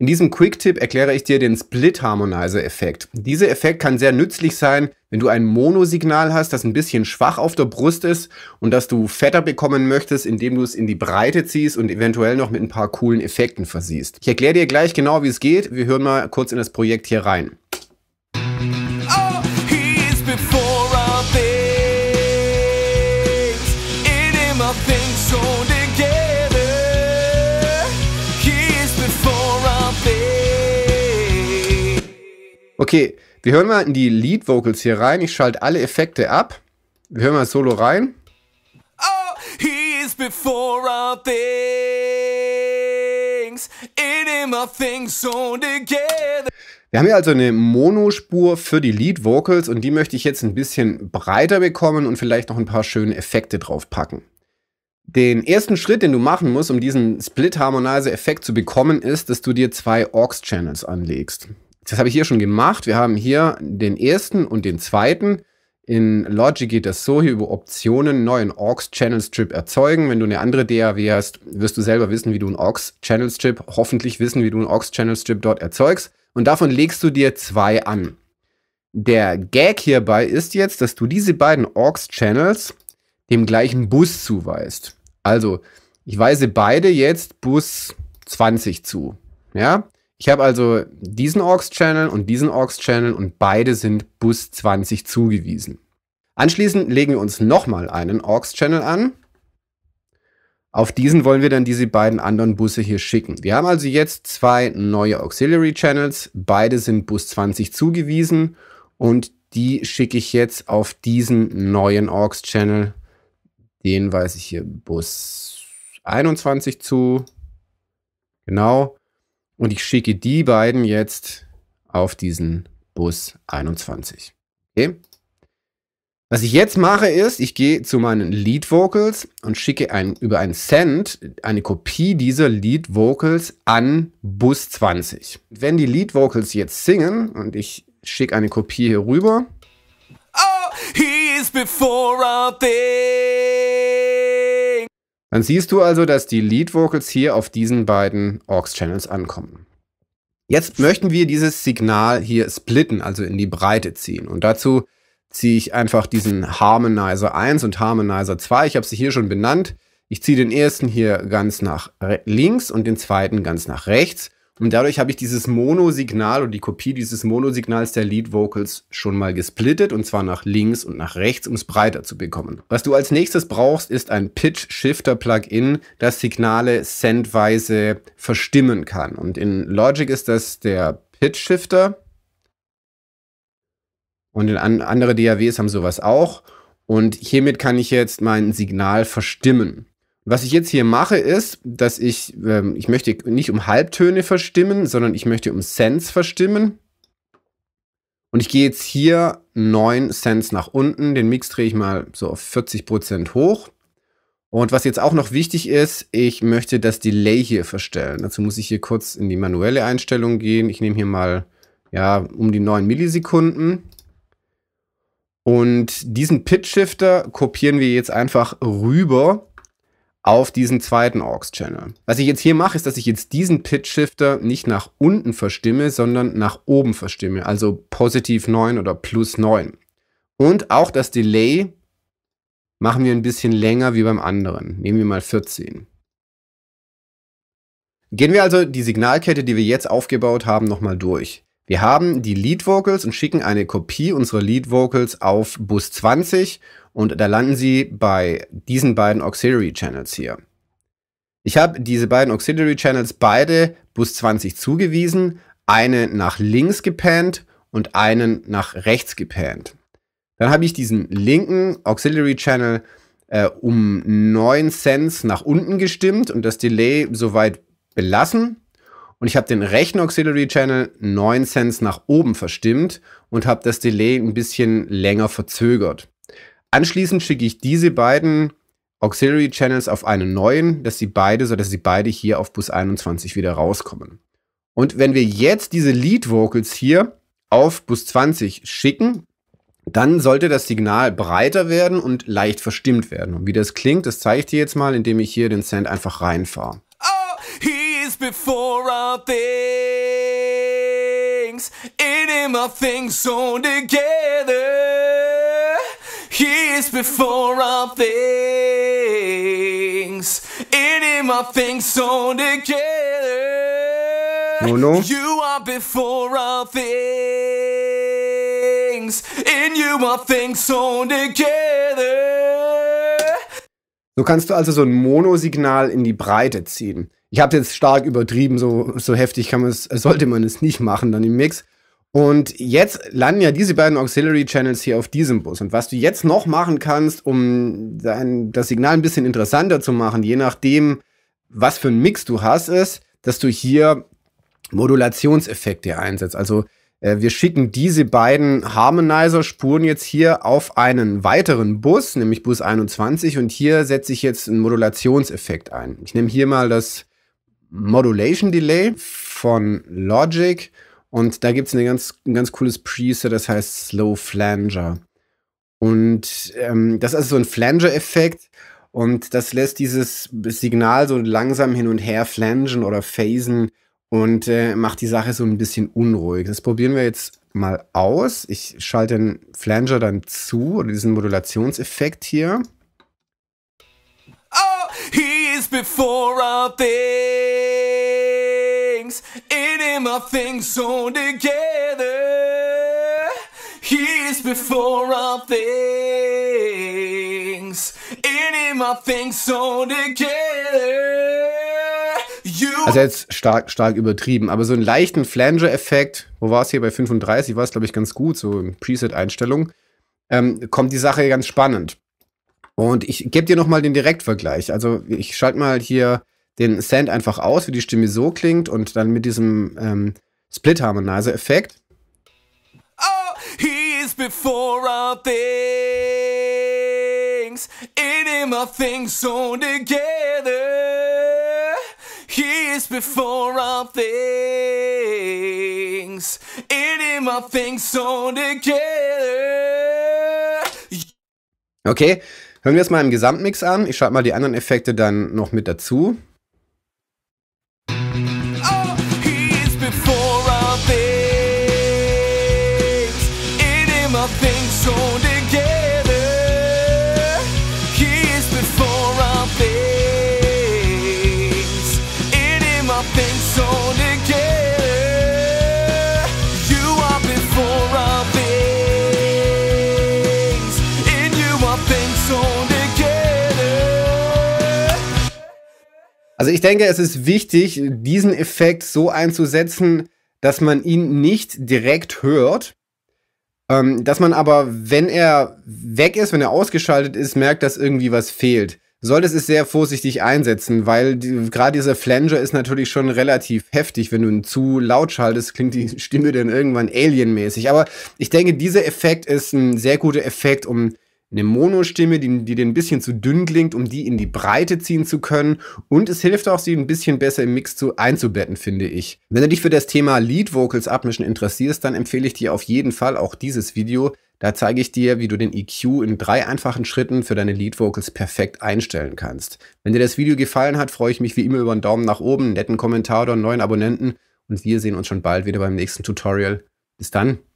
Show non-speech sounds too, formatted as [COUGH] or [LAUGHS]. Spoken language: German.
In diesem Quick-Tipp erkläre ich dir den Split-Harmonizer-Effekt. Dieser Effekt kann sehr nützlich sein, wenn du ein Monosignal hast, das ein bisschen schwach auf der Brust ist und das du fetter bekommen möchtest, indem du es in die Breite ziehst und eventuell noch mit ein paar coolen Effekten versiehst. Ich erkläre dir gleich genau, wie es geht. Wir hören mal kurz in das Projekt hier rein. Okay, wir hören mal in die Lead Vocals hier rein. Ich schalte alle Effekte ab. Wir hören mal Solo rein. Oh, he is before all things. In him all things sewn together. Wir haben hier also eine Monospur für die Lead Vocals und die möchte ich jetzt ein bisschen breiter bekommen und vielleicht noch ein paar schöne Effekte draufpacken. Den ersten Schritt, den du machen musst, um diesen Split Harmonizer Effekt zu bekommen, ist, dass du dir zwei Aux Channels anlegst. Das habe ich hier schon gemacht. Wir haben hier den ersten und den zweiten. In Logic geht das so, hier über Optionen neuen AUX-Channel-Strip erzeugen. Wenn du eine andere DAW hast, wirst du selber wissen, wie du einen AUX-Channel-Strip, hoffentlich wissen, wie du einen AUX-Channel-Strip dort erzeugst. Und davon legst du dir zwei an. Der Gag hierbei ist jetzt, dass du diese beiden AUX-Channels dem gleichen Bus zuweist. Also, ich weise beide jetzt Bus 20 zu. Ja? Ich habe also diesen Aux-Channel und diesen Aux-Channel und beide sind Bus 20 zugewiesen. Anschließend legen wir uns nochmal einen Aux-Channel an. Auf diesen wollen wir dann diese beiden anderen Busse hier schicken. Wir haben also jetzt zwei neue Auxiliary Channels. Beide sind Bus 20 zugewiesen und die schicke ich jetzt auf diesen neuen Aux-Channel. Den weiß ich hier Bus 21 zu. Genau. Und ich schicke die beiden jetzt auf diesen Bus 21. Okay? Was ich jetzt mache ist, ich gehe zu meinen Lead Vocals und schicke ein, über einen Send eine Kopie dieser Lead Vocals an Bus 20. Wenn die Lead Vocals jetzt singen und ich schicke eine Kopie hier rüber. Oh, he is before our day. Dann siehst du also, dass die Lead Vocals hier auf diesen beiden Aux Channels ankommen. Jetzt möchten wir dieses Signal hier splitten, also in die Breite ziehen. Und dazu ziehe ich einfach diesen Harmonizer 1 und Harmonizer 2. Ich habe sie hier schon benannt. Ich ziehe den ersten hier ganz nach links und den zweiten ganz nach rechts. Und dadurch habe ich dieses Mono-Signal und die Kopie dieses Mono-Signals der Lead-Vocals schon mal gesplittet und zwar nach links und nach rechts, um es breiter zu bekommen. Was du als nächstes brauchst, ist ein Pitch-Shifter-Plugin, das Signale sendweise verstimmen kann. Und in Logic ist das der Pitch-Shifter. Und in an andere DAWs haben sowas auch. Und hiermit kann ich jetzt mein Signal verstimmen. Was ich jetzt hier mache, ist, dass ich, ähm, ich möchte nicht um Halbtöne verstimmen, sondern ich möchte um Cents verstimmen. Und ich gehe jetzt hier 9 Cents nach unten. Den Mix drehe ich mal so auf 40% hoch. Und was jetzt auch noch wichtig ist, ich möchte das Delay hier verstellen. Dazu muss ich hier kurz in die manuelle Einstellung gehen. Ich nehme hier mal ja, um die 9 Millisekunden. Und diesen Pitch Shifter kopieren wir jetzt einfach rüber auf diesen zweiten AUX-Channel. Was ich jetzt hier mache, ist, dass ich jetzt diesen Pitch-Shifter nicht nach unten verstimme, sondern nach oben verstimme, also positiv 9 oder plus 9. Und auch das Delay machen wir ein bisschen länger wie beim anderen. Nehmen wir mal 14. Gehen wir also die Signalkette, die wir jetzt aufgebaut haben, nochmal durch. Wir haben die Lead Vocals und schicken eine Kopie unserer Lead Vocals auf Bus 20 und da landen Sie bei diesen beiden Auxiliary Channels hier. Ich habe diese beiden Auxiliary Channels beide Bus 20 zugewiesen, eine nach links gepannt und einen nach rechts gepannt. Dann habe ich diesen linken Auxiliary Channel äh, um 9 Cents nach unten gestimmt und das Delay soweit belassen. Und ich habe den rechten Auxiliary Channel 9 Cents nach oben verstimmt und habe das Delay ein bisschen länger verzögert. Anschließend schicke ich diese beiden Auxiliary Channels auf einen neuen, dass sie beide, sodass sie beide hier auf Bus 21 wieder rauskommen. Und wenn wir jetzt diese Lead Vocals hier auf Bus 20 schicken, dann sollte das Signal breiter werden und leicht verstimmt werden. Und wie das klingt, das zeige ich dir jetzt mal, indem ich hier den Send einfach reinfahre. Oh, he is before our things, in him our things sewn together kiss before all things. It in my things sewn together. Lolo. You are before all things. In you are things sewn together. So kannst du also so ein Monosignal in die Breite ziehen. Ich habe jetzt stark übertrieben, so, so heftig kann sollte man es nicht machen dann im Mix. Und jetzt landen ja diese beiden Auxiliary Channels hier auf diesem Bus. Und was du jetzt noch machen kannst, um dein, das Signal ein bisschen interessanter zu machen, je nachdem, was für ein Mix du hast, ist, dass du hier Modulationseffekte einsetzt. Also äh, wir schicken diese beiden Harmonizer-Spuren jetzt hier auf einen weiteren Bus, nämlich Bus 21. Und hier setze ich jetzt einen Modulationseffekt ein. Ich nehme hier mal das Modulation Delay von Logic und da gibt es ganz, ein ganz cooles Preset, das heißt Slow Flanger. Und ähm, das ist also so ein Flanger-Effekt. Und das lässt dieses Signal so langsam hin und her flangen oder phasen und äh, macht die Sache so ein bisschen unruhig. Das probieren wir jetzt mal aus. Ich schalte den Flanger dann zu oder diesen Modulationseffekt hier. Oh, he is before our day my things sewn together. He's before all things. And in my things sewn together. Also jetzt stark, stark übertrieben, aber so einen leichten Flanger-Effekt, wo war es hier bei 35, war es glaube ich ganz gut, so in Preset-Einstellung, ähm, kommt die Sache ganz spannend. Und ich gebe dir nochmal den Direktvergleich. Also ich schalte mal hier den Sand einfach aus, wie die Stimme so klingt und dann mit diesem ähm, Split Harmonizer Effekt. Oh, he is before all things. In him all things sewn together. He is before all things. In him all things sewn together. Okay, hören wir es mal im Gesamtmix an. Ich schalte mal die anderen Effekte dann noch mit dazu. in my things sewn together. Also ich denke, es ist wichtig, diesen Effekt so einzusetzen, dass man ihn nicht direkt hört, ähm, dass man aber, wenn er weg ist, wenn er ausgeschaltet ist, merkt, dass irgendwie was fehlt. Solltest es sehr vorsichtig einsetzen, weil die, gerade dieser Flanger ist natürlich schon relativ heftig. Wenn du ihn zu laut schaltest, klingt die [LAUGHS] Stimme dann irgendwann alienmäßig. Aber ich denke, dieser Effekt ist ein sehr guter Effekt, um eine Monostimme, die, die den ein bisschen zu dünn klingt, um die in die Breite ziehen zu können. Und es hilft auch, sie ein bisschen besser im Mix zu, einzubetten, finde ich. Wenn du dich für das Thema Lead Vocals abmischen interessierst, dann empfehle ich dir auf jeden Fall auch dieses Video. Da zeige ich dir, wie du den EQ in drei einfachen Schritten für deine Lead Vocals perfekt einstellen kannst. Wenn dir das Video gefallen hat, freue ich mich wie immer über einen Daumen nach oben, einen netten Kommentar oder einen neuen Abonnenten. Und wir sehen uns schon bald wieder beim nächsten Tutorial. Bis dann.